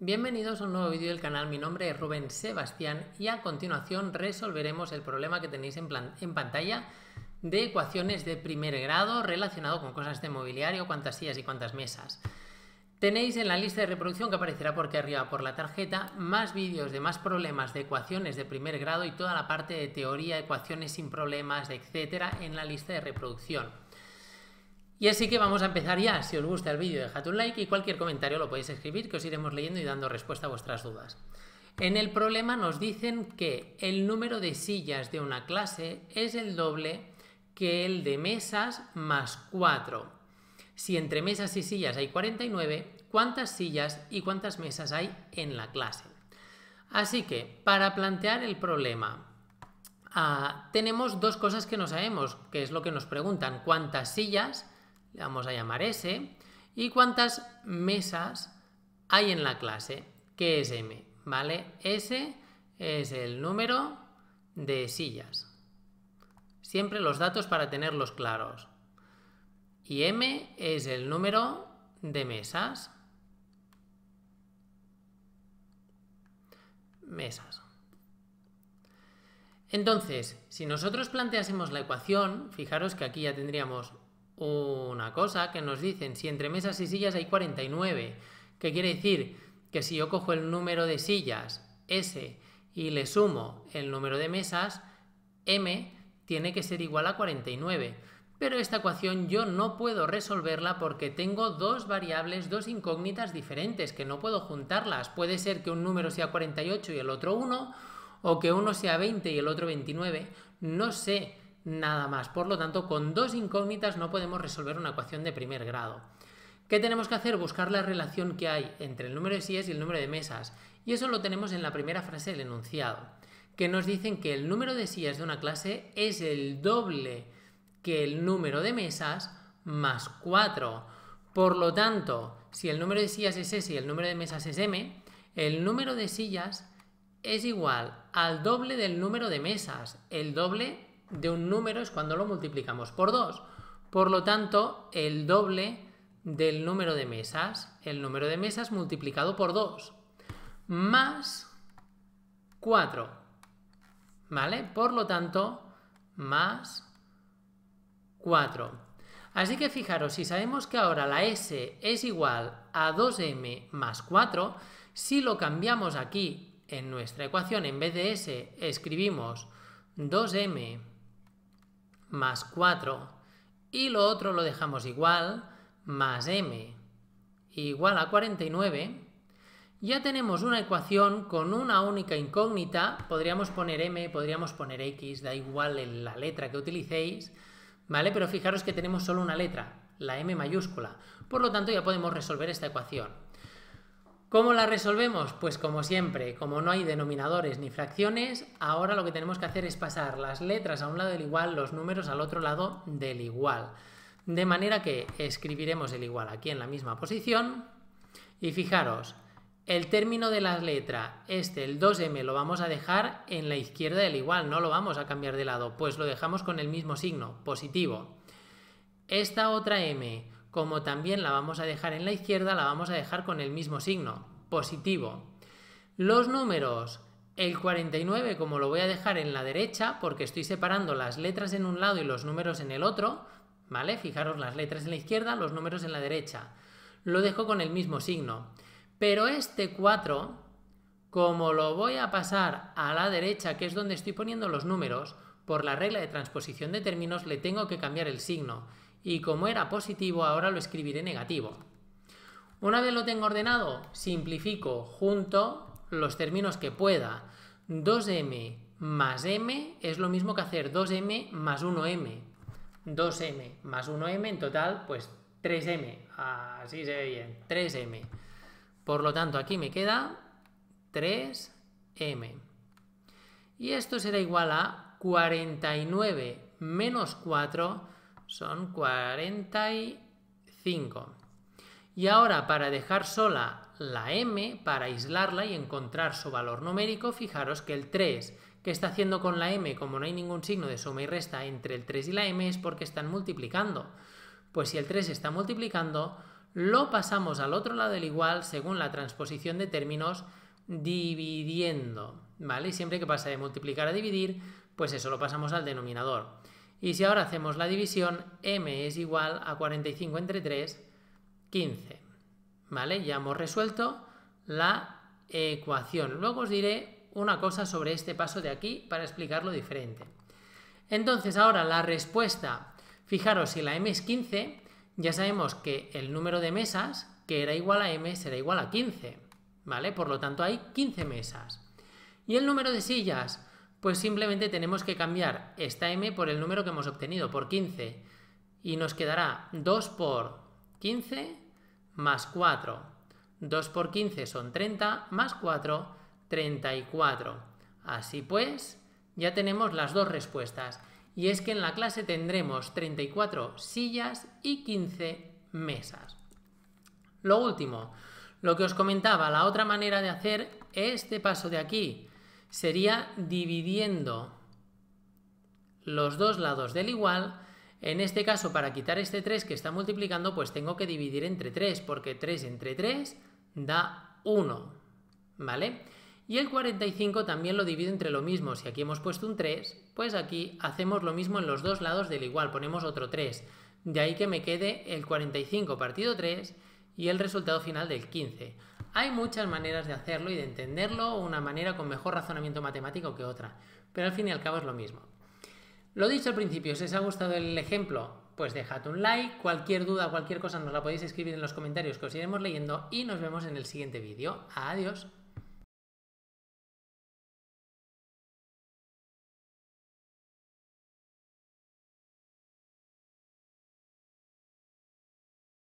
Bienvenidos a un nuevo vídeo del canal, mi nombre es Rubén Sebastián y a continuación resolveremos el problema que tenéis en, pantalla de ecuaciones de primer grado relacionado con cosas de mobiliario, cuántas sillas y cuántas mesas. Tenéis en la lista de reproducción que aparecerá por aquí arriba por la tarjeta más vídeos de más problemas de ecuaciones de primer grado y toda la parte de teoría, ecuaciones sin problemas, etcétera, en la lista de reproducción. Y así que vamos a empezar ya. Si os gusta el vídeo, dejad un like y cualquier comentario lo podéis escribir, que os iremos leyendo y dando respuesta a vuestras dudas. En el problema nos dicen que el número de sillas de una clase es el doble que el de mesas más 4. Si entre mesas y sillas hay 49, ¿cuántas sillas y cuántas mesas hay en la clase? Así que, para plantear el problema, ah, tenemos dos cosas que no sabemos, que es lo que nos preguntan, cuántas sillas le vamos a llamar S, y cuántas mesas hay en la clase, que es M, ¿vale? S es el número de sillas. Siempre los datos para tenerlos claros. Y M es el número de mesas. Mesas. Entonces, si nosotros planteásemos la ecuación, fijaros que aquí ya tendríamos una cosa que nos dicen, si entre mesas y sillas hay 49, qué quiere decir que si yo cojo el número de sillas S y le sumo el número de mesas, M tiene que ser igual a 49. Pero esta ecuación yo no puedo resolverla porque tengo dos variables, dos incógnitas diferentes que no puedo juntarlas. Puede ser que un número sea 48 y el otro 1, o que uno sea 20 y el otro 29. No sé nada más. Por lo tanto, con dos incógnitas no podemos resolver una ecuación de primer grado. ¿Qué tenemos que hacer? Buscar la relación que hay entre el número de sillas y el número de mesas. Y eso lo tenemos en la primera frase del enunciado, que nos dicen que el número de sillas de una clase es el doble que el número de mesas más 4. Por lo tanto, si el número de sillas es S y el número de mesas es M, el número de sillas es igual al doble del número de mesas, el doble de un número es cuando lo multiplicamos por 2. Por lo tanto, el doble del número de mesas, el número de mesas multiplicado por 2, más 4, ¿vale? Por lo tanto, más 4. Así que fijaros, si sabemos que ahora la S es igual a 2m más 4, si lo cambiamos aquí en nuestra ecuación, en vez de S escribimos 2m más 4. Y lo otro lo dejamos igual, más m igual a 49. Ya tenemos una ecuación con una única incógnita. Podríamos poner m, podríamos poner x, da igual la letra que utilicéis. ¿Vale? Pero fijaros que tenemos solo una letra, la m mayúscula. Por lo tanto, ya podemos resolver esta ecuación. ¿Cómo la resolvemos? Pues como siempre, como no hay denominadores ni fracciones, ahora lo que tenemos que hacer es pasar las letras a un lado del igual, los números al otro lado del igual. De manera que escribiremos el igual aquí en la misma posición. Y fijaros, el término de la letra, este, el 2m, lo vamos a dejar en la izquierda del igual, no lo vamos a cambiar de lado, pues lo dejamos con el mismo signo, positivo. Esta otra m como también la vamos a dejar en la izquierda, la vamos a dejar con el mismo signo, positivo. Los números, el 49 como lo voy a dejar en la derecha, porque estoy separando las letras en un lado y los números en el otro, ¿vale? Fijaros las letras en la izquierda, los números en la derecha. Lo dejo con el mismo signo. Pero este 4, como lo voy a pasar a la derecha, que es donde estoy poniendo los números, por la regla de transposición de términos le tengo que cambiar el signo y como era positivo ahora lo escribiré negativo. Una vez lo tengo ordenado, simplifico junto los términos que pueda. 2m más m es lo mismo que hacer 2m más 1m. 2m más 1m en total, pues 3m. Así se ve bien, 3m. Por lo tanto, aquí me queda 3m. Y esto será igual a 49 menos 4 son 45. Y ahora para dejar sola la m, para aislarla y encontrar su valor numérico, fijaros que el 3, que está haciendo con la m, como no hay ningún signo de suma y resta entre el 3 y la m, es porque están multiplicando. Pues si el 3 está multiplicando, lo pasamos al otro lado del igual según la transposición de términos dividiendo, ¿vale? siempre que pasa de multiplicar a dividir, pues eso lo pasamos al denominador. Y si ahora hacemos la división, m es igual a 45 entre 3, 15. ¿Vale? Ya hemos resuelto la ecuación. Luego os diré una cosa sobre este paso de aquí para explicarlo diferente. Entonces ahora la respuesta, fijaros, si la m es 15, ya sabemos que el número de mesas, que era igual a m, será igual a 15. ¿Vale? Por lo tanto hay 15 mesas. Y el número de sillas, pues simplemente tenemos que cambiar esta m por el número que hemos obtenido, por 15. Y nos quedará 2 por 15 más 4. 2 por 15 son 30 más 4, 34. Así pues, ya tenemos las dos respuestas. Y es que en la clase tendremos 34 sillas y 15 mesas. Lo último, lo que os comentaba, la otra manera de hacer este paso de aquí, sería dividiendo los dos lados del igual. En este caso, para quitar este 3 que está multiplicando, pues tengo que dividir entre 3, porque 3 entre 3 da 1, ¿vale? Y el 45 también lo divido entre lo mismo. Si aquí hemos puesto un 3, pues aquí hacemos lo mismo en los dos lados del igual, ponemos otro 3. De ahí que me quede el 45 partido 3 y el resultado final del 15. Hay muchas maneras de hacerlo y de entenderlo, una manera con mejor razonamiento matemático que otra, pero al fin y al cabo es lo mismo. Lo dicho al principio, si os ha gustado el ejemplo, pues dejad un like, cualquier duda, cualquier cosa nos la podéis escribir en los comentarios que os iremos leyendo y nos vemos en el siguiente vídeo. Adiós.